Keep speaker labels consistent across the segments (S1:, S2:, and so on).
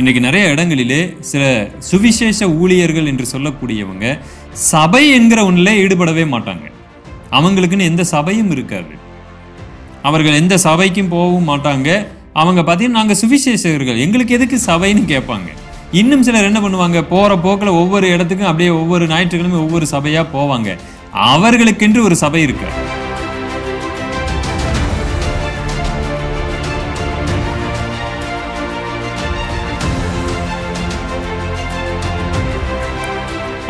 S1: இன்றைக்கு நிறைய இடங்களிலே சில சுவிசேஷ ஊழியர்கள் என்று சொல்லக்கூடியவங்க சபை என்கிற ஒன்றில் ஈடுபடவே மாட்டாங்க அவங்களுக்குன்னு எந்த சபையும் இருக்காது அவர்கள் எந்த சபைக்கும் போகவும் மாட்டாங்க அவங்க பார்த்தீங்கன்னா நாங்கள் சுவிசேஷகர்கள் எங்களுக்கு எதுக்கு சபைன்னு கேட்பாங்க இன்னும் சிலர் என்ன பண்ணுவாங்க போகிற போக்கில் ஒவ்வொரு இடத்துக்கும் அப்படியே ஒவ்வொரு ஞாயிற்றுக்கிழமை ஒவ்வொரு சபையாக போவாங்க அவர்களுக்கென்று ஒரு சபை இருக்காது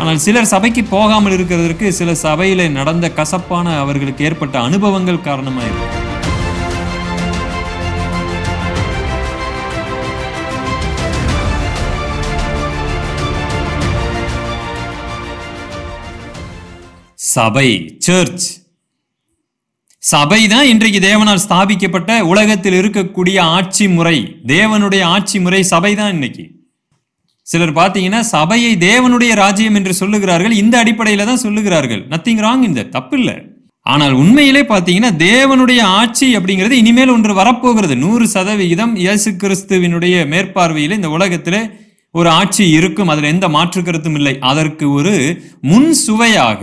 S1: ஆனால் சிலர் சபைக்கு போகாமல் இருக்கிறதற்கு சில சபையில் நடந்த கசப்பான அவர்களுக்கு ஏற்பட்ட அனுபவங்கள் காரணமாக சபை சர்ச் சபை தான் இன்றைக்கு தேவனால் ஸ்தாபிக்கப்பட்ட உலகத்தில் இருக்கக்கூடிய ஆட்சி முறை தேவனுடைய ஆட்சி முறை சபை தான் இன்னைக்கு சிலர் பார்த்தீங்கன்னா சபையை தேவனுடைய ராஜ்யம் என்று சொல்லுகிறார்கள் இந்த அடிப்படையில் தான் சொல்லுகிறார்கள் நத்திங் ராங் இந்த தப்பில்லை ஆனால் உண்மையிலே பார்த்தீங்கன்னா தேவனுடைய ஆட்சி அப்படிங்கிறது இனிமேல் ஒன்று வரப்போகிறது நூறு சதவிகிதம் இயேசு கிறிஸ்துவினுடைய மேற்பார்வையில் இந்த உலகத்தில் ஒரு ஆட்சி இருக்கும் அதில் எந்த மாற்று கருத்தும் இல்லை அதற்கு ஒரு முன் சுவையாக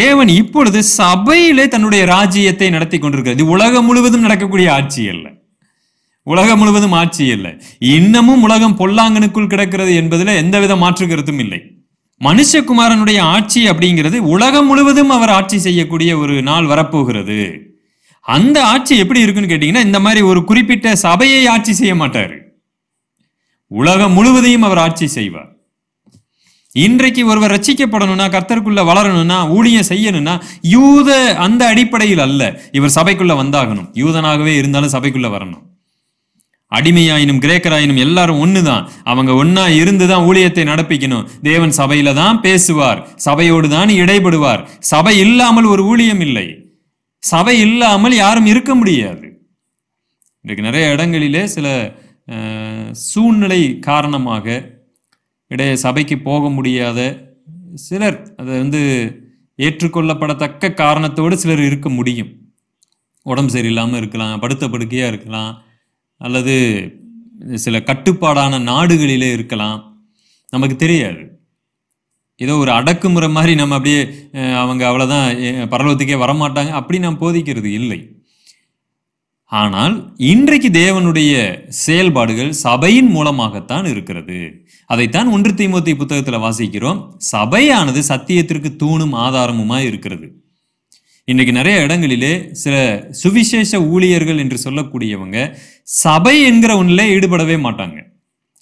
S1: தேவன் இப்பொழுது சபையிலே தன்னுடைய ராஜ்யத்தை நடத்தி கொண்டிருக்கிறது இது உலகம் முழுவதும் நடக்கக்கூடிய ஆட்சி அல்ல உலகம் முழுவதும் ஆட்சி இல்லை இன்னமும் உலகம் பொல்லாங்கனுக்குள் கிடக்கிறது என்பதில் எந்தவித மாற்று கருத்தும் இல்லை மனுஷகுமாரனுடைய ஆட்சி அப்படிங்கிறது உலகம் முழுவதும் அவர் ஆட்சி செய்யக்கூடிய ஒரு நாள் வரப்போகிறது அந்த ஆட்சி எப்படி இருக்குன்னு கேட்டீங்கன்னா இந்த மாதிரி ஒரு குறிப்பிட்ட சபையை ஆட்சி செய்ய மாட்டார் உலகம் முழுவதையும் அவர் ஆட்சி செய்வார் இன்றைக்கு ஒருவர் ரச்சிக்கப்படணும்னா கர்த்தருக்குள்ள வளரணும்னா ஊழியம் செய்யணும்னா யூத அந்த அடிப்படையில் அல்ல இவர் சபைக்குள்ள வந்தாகணும் யூதனாகவே இருந்தாலும் சபைக்குள்ள வரணும் அடிமையாயினும் கிரேக்கராயினும் எல்லாரும் ஒன்று தான் அவங்க ஒன்றா இருந்து தான் ஊழியத்தை நடப்பிக்கணும் தேவன் சபையில தான் பேசுவார் சபையோடு தான் இடைபடுவார் சபை இல்லாமல் ஒரு ஊழியம் இல்லை சபை இல்லாமல் யாரும் இருக்க முடியாது இன்றைக்கு நிறைய இடங்களிலே சில சூழ்நிலை காரணமாக இடையே சபைக்கு போக முடியாத சிலர் அதை வந்து ஏற்றுக்கொள்ளப்படத்தக்க காரணத்தோடு சிலர் இருக்க முடியும் உடம்பு சரியில்லாமல் இருக்கலாம் படுத்த படுக்கையாக இருக்கலாம் அல்லது சில கட்டுப்பாடான நாடுகளிலே இருக்கலாம் நமக்கு தெரியாது ஏதோ ஒரு அடக்குமுறை மாதிரி நம்ம அப்படியே அவங்க அவ்வளோதான் பரலோகத்துக்கே வரமாட்டாங்க அப்படி நாம் போதிக்கிறது இல்லை ஆனால் இன்றைக்கு தேவனுடைய செயல்பாடுகள் சபையின் மூலமாகத்தான் இருக்கிறது அதைத்தான் ஒன்று தீமூத்தி புத்தகத்தில் வாசிக்கிறோம் சபையானது சத்தியத்திற்கு தூணும் ஆதாரமுமாய் இருக்கிறது இன்னைக்கு நிறைய இடங்களிலே சில சுவிசேஷ ஊழியர்கள் என்று சொல்லக்கூடியவங்க சபை என்கிற ஒன்றில் ஈடுபடவே மாட்டாங்க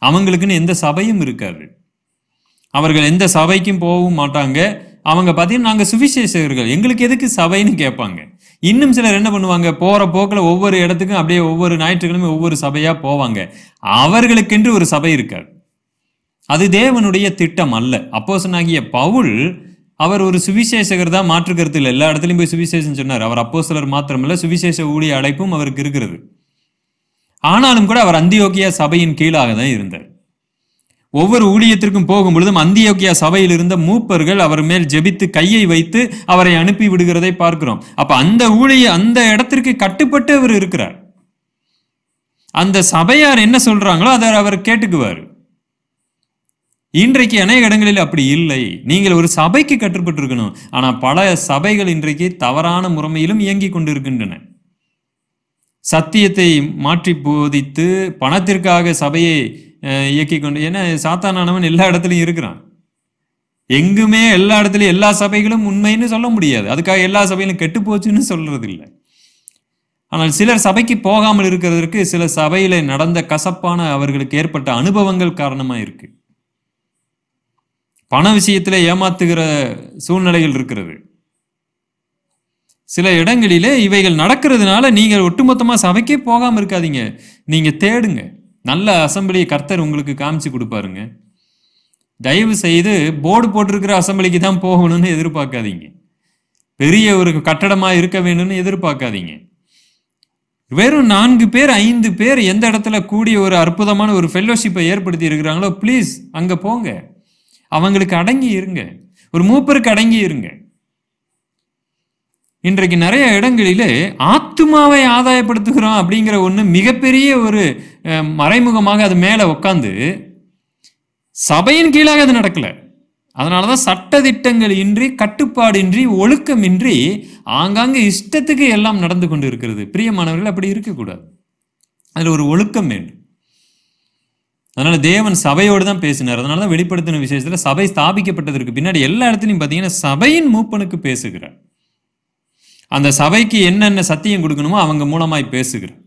S1: அவங்களுக்குன்னு எந்த சபையும் இருக்காது அவர்கள் எந்த சபைக்கும் போகவும் மாட்டாங்க அவங்க பார்த்தீங்கன்னா நாங்கள் சுவிசேஷகர்கள் எங்களுக்கு எதுக்கு சபைன்னு கேட்பாங்க இன்னும் சிலர் என்ன பண்ணுவாங்க போகிற போக்கில் ஒவ்வொரு இடத்துக்கும் அப்படியே ஒவ்வொரு ஞாயிற்றுக்கிழமை ஒவ்வொரு சபையாக போவாங்க அவர்களுக்கென்று ஒரு சபை இருக்காது அது தேவனுடைய திட்டம் அல்ல அப்போ சொன்னாகிய பவுல் அவர் ஒரு சுவிசேஷகர் தான் இல்லை எல்லா இடத்துலையும் போய் சுவிசேஷம் சொன்னார் அவர் அப்போ சிலர் மாத்திரமில்ல சுவிசேஷ ஊழிய அழைப்பும் அவருக்கு இருக்கிறது ஆனாலும் கூட அவர் அந்தியோக்கியா சபையின் கீழாக தான் இருந்தார் ஒவ்வொரு ஊழியத்திற்கும் போகும் பொழுதும் அந்தியோக்கியா சபையில் இருந்த மூப்பர்கள் அவர் மேல் ஜெபித்து கையை வைத்து அவரை அனுப்பி விடுகிறதை பார்க்கிறோம் அப்ப அந்த ஊழிய அந்த இடத்திற்கு கட்டுப்பட்டு அவர் இருக்கிறார் அந்த சபையார் என்ன சொல்றாங்களோ அதை அவர் கேட்டுக்குவார் இன்றைக்கு அநேக இடங்களில் அப்படி இல்லை நீங்கள் ஒரு சபைக்கு கட்டுப்பட்டிருக்கணும் ஆனால் பல சபைகள் இன்றைக்கு தவறான முறைமையிலும் இயங்கி கொண்டிருக்கின்றன சத்தியத்தை மாற்றி போதித்து பணத்திற்காக சபையை இயக்கி கொண்டு ஏன்னா சாத்தானவன் எல்லா இடத்துலையும் இருக்கிறான் எங்குமே எல்லா இடத்துலையும் எல்லா சபைகளும் உண்மைன்னு சொல்ல முடியாது அதுக்காக எல்லா சபையிலும் கெட்டு போச்சுன்னு சொல்றது இல்லை ஆனால் சிலர் சபைக்கு போகாமல் இருக்கிறதற்கு சில சபையில் நடந்த கசப்பான அவர்களுக்கு ஏற்பட்ட அனுபவங்கள் காரணமாக இருக்குது பண விஷயத்தில் ஏமாத்துகிற சூழ்நிலைகள் இருக்கிறது சில இடங்களிலே இவைகள் நடக்கிறதுனால நீங்கள் ஒட்டுமொத்தமாக சபைக்கே போகாமல் இருக்காதீங்க நீங்கள் தேடுங்க நல்ல அசம்பிளியை கர்த்தர் உங்களுக்கு காமிச்சு கொடுப்பாருங்க தயவு செய்து போர்டு போட்டிருக்கிற அசம்பிளிக்கு தான் போகணும்னு எதிர்பார்க்காதீங்க பெரிய ஒரு கட்டடமாக இருக்க வேணும்னு எதிர்பார்க்காதீங்க வெறும் நான்கு பேர் ஐந்து பேர் எந்த இடத்துல கூடிய ஒரு அற்புதமான ஒரு ஃபெல்லோஷிப்பை ஏற்படுத்தி இருக்கிறாங்களோ ப்ளீஸ் அங்கே போங்க அவங்களுக்கு அடங்கி இருங்க ஒரு மூப்பருக்கு அடங்கி இருங்க இன்றைக்கு நிறைய இடங்களிலே ஆத்மாவை ஆதாயப்படுத்துகிறோம் அப்படிங்கிற ஒன்று மிகப்பெரிய ஒரு மறைமுகமாக அது மேலே உட்காந்து சபையின் கீழாக அது நடக்கலை அதனால தான் சட்டதிட்டங்கள் இன்றி கட்டுப்பாடின்றி ஒழுக்கமின்றி ஆங்காங்கே இஷ்டத்துக்கு எல்லாம் நடந்து கொண்டு இருக்கிறது பிரியமானவர்கள் அப்படி இருக்கக்கூடாது அதில் ஒரு ஒழுக்கம் வேண்டும் அதனால தேவன் சபையோடு தான் பேசினார் அதனால தான் வெளிப்படுத்தின விஷயத்தில் சபை ஸ்தாபிக்கப்பட்டதற்கு பின்னாடி எல்லா இடத்துலையும் பார்த்தீங்கன்னா சபையின் மூப்பனுக்கு பேசுகிறார் அந்த சபைக்கு என்னென்ன சத்தியம் கொடுக்கணுமோ அவங்க மூலமாய் பேசுகிறார்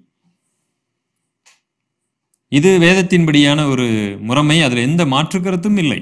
S1: இது வேதத்தின்படியான ஒரு முறைமை அதில் எந்த மாற்றுக்கருத்தும் இல்லை